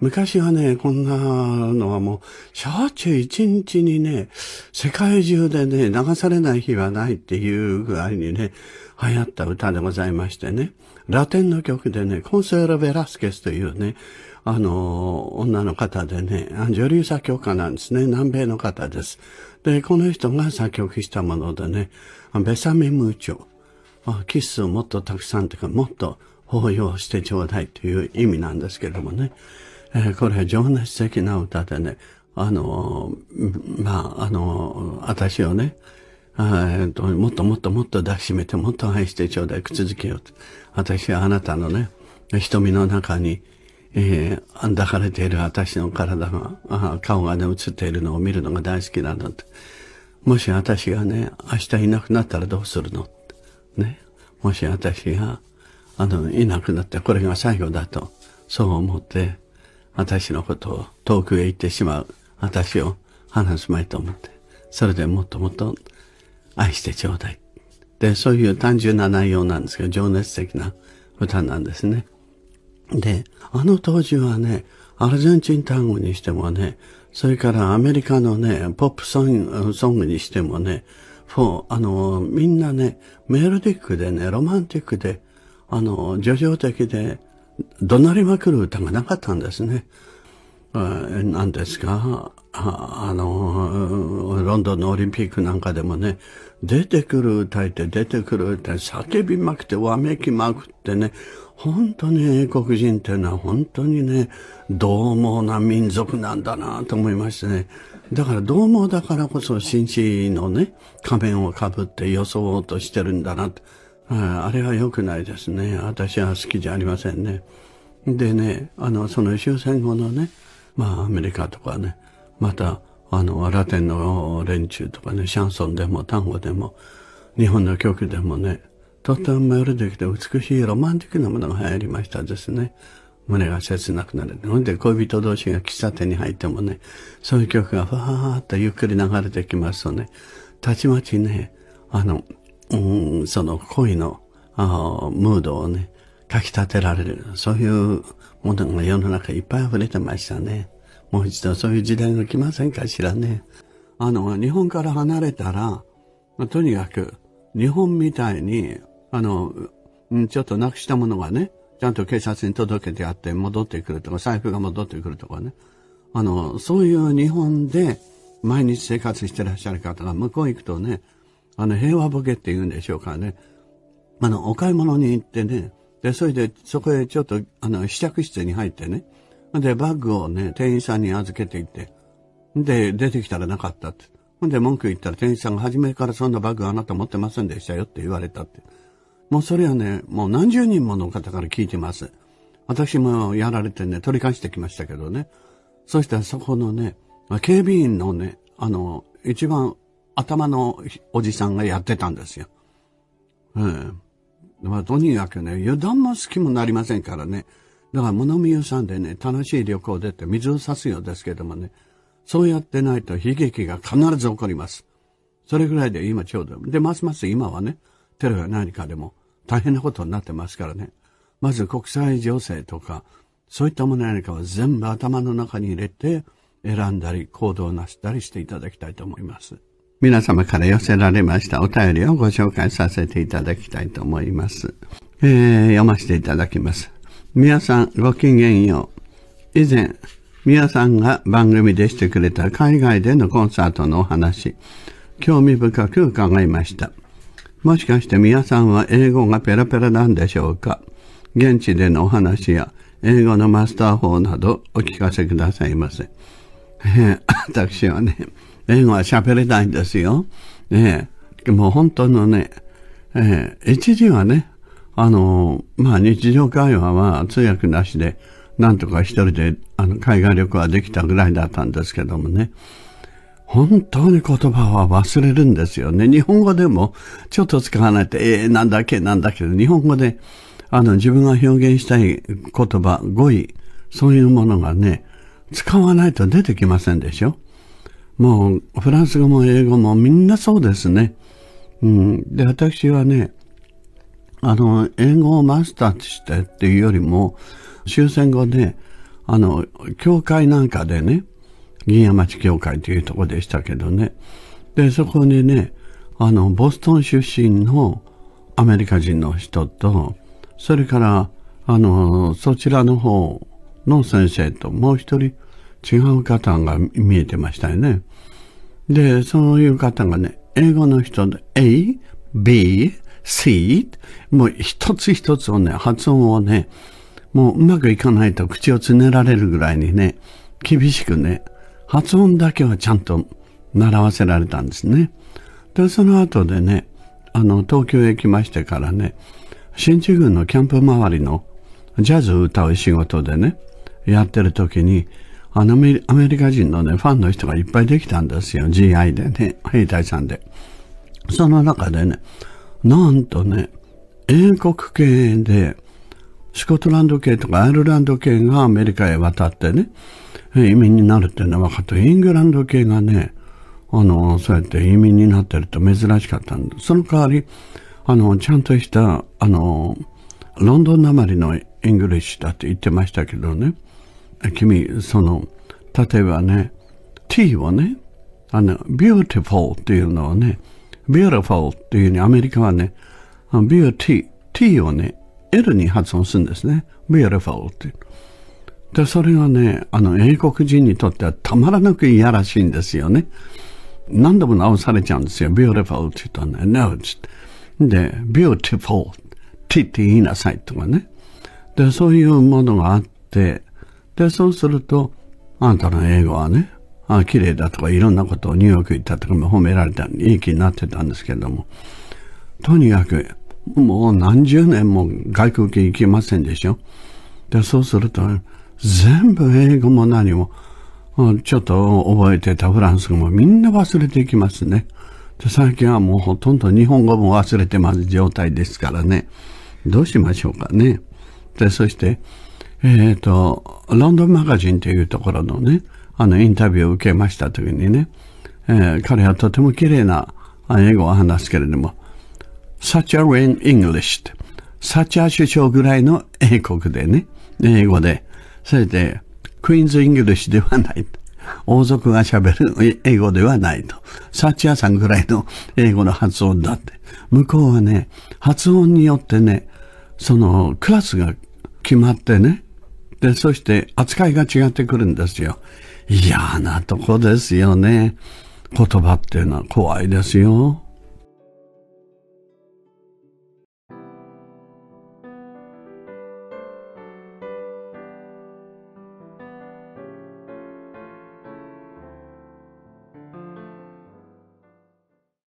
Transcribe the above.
昔はね、こんなのはもう、しょっちゅう一日にね、世界中でね、流されない日はないっていう具合にね、流行った歌でございましてね。ラテンの曲でね、コンセール・ベラスケスというね、あの、女の方でね、女流作曲家なんですね。南米の方です。で、この人が作曲したものでね、ベサメムーチョ。キスをもっとたくさんというか、もっと抱擁してちょうだいという意味なんですけどもね。えこれ情熱的な歌でね、あの、まあ、あの、私をね、えっと、もっともっともっと抱きしめて、もっと愛してちょうだい、く続けようと。私はあなたのね、瞳の中に、えー、抱かれている私の体が、顔がね、映っているのを見るのが大好きなんだもし私がね、明日いなくなったらどうするのね。もし私が、あの、いなくなって、これが最後だと、そう思って、私のことを遠くへ行ってしまう私を話すまいと思って、それでもっともっと愛してちょうだい。で、そういう単純な内容なんですけど、情熱的な歌なんですね。で、あの当時はね、アルゼンチン単語にしてもね、それからアメリカのね、ポップソンソングにしてもね、ォーあの、みんなね、メロディックでね、ロマンティックで、あの、叙情的で、怒鳴りまくる歌がなかったんですね。何ですかあの、ロンドンのオリンピックなんかでもね、出てくる歌いて出てくる歌い、叫びまくってわめきまくってね、本当に英国人っていうのは本当にね、獰猛な民族なんだなと思いましてね。だから獰猛だからこそ紳士のね、仮面をかぶって装おうとしてるんだなって。あれは良くないですね。私は好きじゃありませんね。でね、あの、その終戦後のね、まあアメリカとかね、また、あの、ラテンの連中とかね、シャンソンでも単語でも、日本の曲でもね、とてもよロデきてで美しいロマンティックなものが流行りましたですね。胸が切なくなる。ほんで恋人同士が喫茶店に入ってもね、そういう曲がふわーっとゆっくり流れてきますとね、たちまちね、あの、うん、その恋のあムードをね、かき立てられる、そういうものが世の中いっぱい溢れてましたね。もう一度そういう時代が来ませんかしらね。あの、日本から離れたら、とにかく、日本みたいに、あの、ちょっとなくしたものがね、ちゃんと警察に届けてあって戻ってくるとか、財布が戻ってくるとかね。あの、そういう日本で毎日生活してらっしゃる方が向こう行くとね、あの、平和ボケって言うんでしょうかね。あの、お買い物に行ってね、で、それで、そこへちょっと、あの、試着室に入ってね、で、バッグをね、店員さんに預けていって、で、出てきたらなかったって。ほんで、文句言ったら店員さんが初めからそんなバッグあなた持ってませんでしたよって言われたって。もうそれはね、もう何十人もの方から聞いてます。私もやられてね、取り返してきましたけどね。そしたらそこのね、警備員のね、あの、一番頭のおじさんがやってたんですよ。うん。まあ、とにかくね、油断も隙もなりませんからね。だから、物見湯さんでね、楽しい旅行出て水を差すようですけどもね、そうやってないと悲劇が必ず起こります。それぐらいで今ちょうど。で、ますます今はね、テロや何かでも大変なことになってますからね。まず国際情勢とか、そういったもの何かは全部頭の中に入れて、選んだり行動をなしたりしていただきたいと思います。皆様から寄せられましたお便りをご紹介させていただきたいと思います。えー、読ませていただきます。皆さんごきげんよう。以前、皆さんが番組でしてくれた海外でのコンサートのお話、興味深く伺いました。もしかして皆さんは英語がペラペラなんでしょうか現地でのお話や英語のマスター法などお聞かせくださいませ。私はね、英語は喋れないんですよ。ねえ、もう本当のね、えー、一時はね、あのー、まあ、日常会話は通訳なしで、なんとか一人で、あの、海外旅行はできたぐらいだったんですけどもね、本当に言葉は忘れるんですよね。日本語でも、ちょっと使わないと、ええー、なんだっけ、なんだっけ、日本語で、あの、自分が表現したい言葉、語彙、そういうものがね、使わないと出てきませんでしょもう、フランス語も英語もみんなそうですね。うん。で、私はね、あの、英語をマスターしてっていうよりも、終戦後ね、あの、教会なんかでね、銀山町教会というとこでしたけどね。で、そこにね、あの、ボストン出身のアメリカ人の人と、それから、あの、そちらの方、の先生ともう一人違う方が見えてましたよね。で、そういう方がね、英語の人で A、B、C、もう一つ一つをね、発音をね、もううまくいかないと口をつねられるぐらいにね、厳しくね、発音だけはちゃんと習わせられたんですね。で、その後でね、あの、東京へ来ましてからね、新宿のキャンプ周りのジャズを歌う仕事でね、やってる時に、あのアメリカ人のね、ファンの人がいっぱいできたんですよ。GI でね、兵隊さんで。その中でね、なんとね、英国系で、スコットランド系とかアイルランド系がアメリカへ渡ってね、移民になるっていうのは分かった。イングランド系がね、あの、そうやって移民になってると珍しかったんで、その代わり、あの、ちゃんとした、あの、ロンドンなまりのイングリッシュだって言ってましたけどね、君、その、例えばね、t をね、あの、beautiful っていうのはね、beautiful っていうふうにアメリカはね、beauty、t をね、L に発音するんですね。beautiful って。で、それがね、あの、英国人にとってはたまらなくいやらしいんですよね。何度も直されちゃうんですよ。beautiful って言ったらね、no って言って。で、beautiful って言いなさいとかね。で、そういうものがあって、で、そうすると、あんたの英語はね、あ綺麗だとかいろんなことをニューヨーク行ったとかも褒められたいい気になってたんですけども、とにかく、もう何十年も外国行きませんでしょ。で、そうすると、全部英語も何も、ちょっと覚えてたフランス語もみんな忘れていきますね。で最近はもうほとんど日本語も忘れてます状態ですからね。どうしましょうかね。で、そして、えっ、ー、と、ロンドンマガジンというところのね、あの、インタビューを受けました時にね、えー、彼はとても綺麗な英語を話すけれども、such a rain English って、サチャー首相ぐらいの英国でね、英語で、それで、クイーンズ・イングリッシュではない。王族が喋る英語ではないと。サッチャーさんぐらいの英語の発音だって。向こうはね、発音によってね、そのクラスが決まってね、で、そして扱いが違ってくるんですよ。嫌なとこですよね。言葉っていうのは怖いですよ。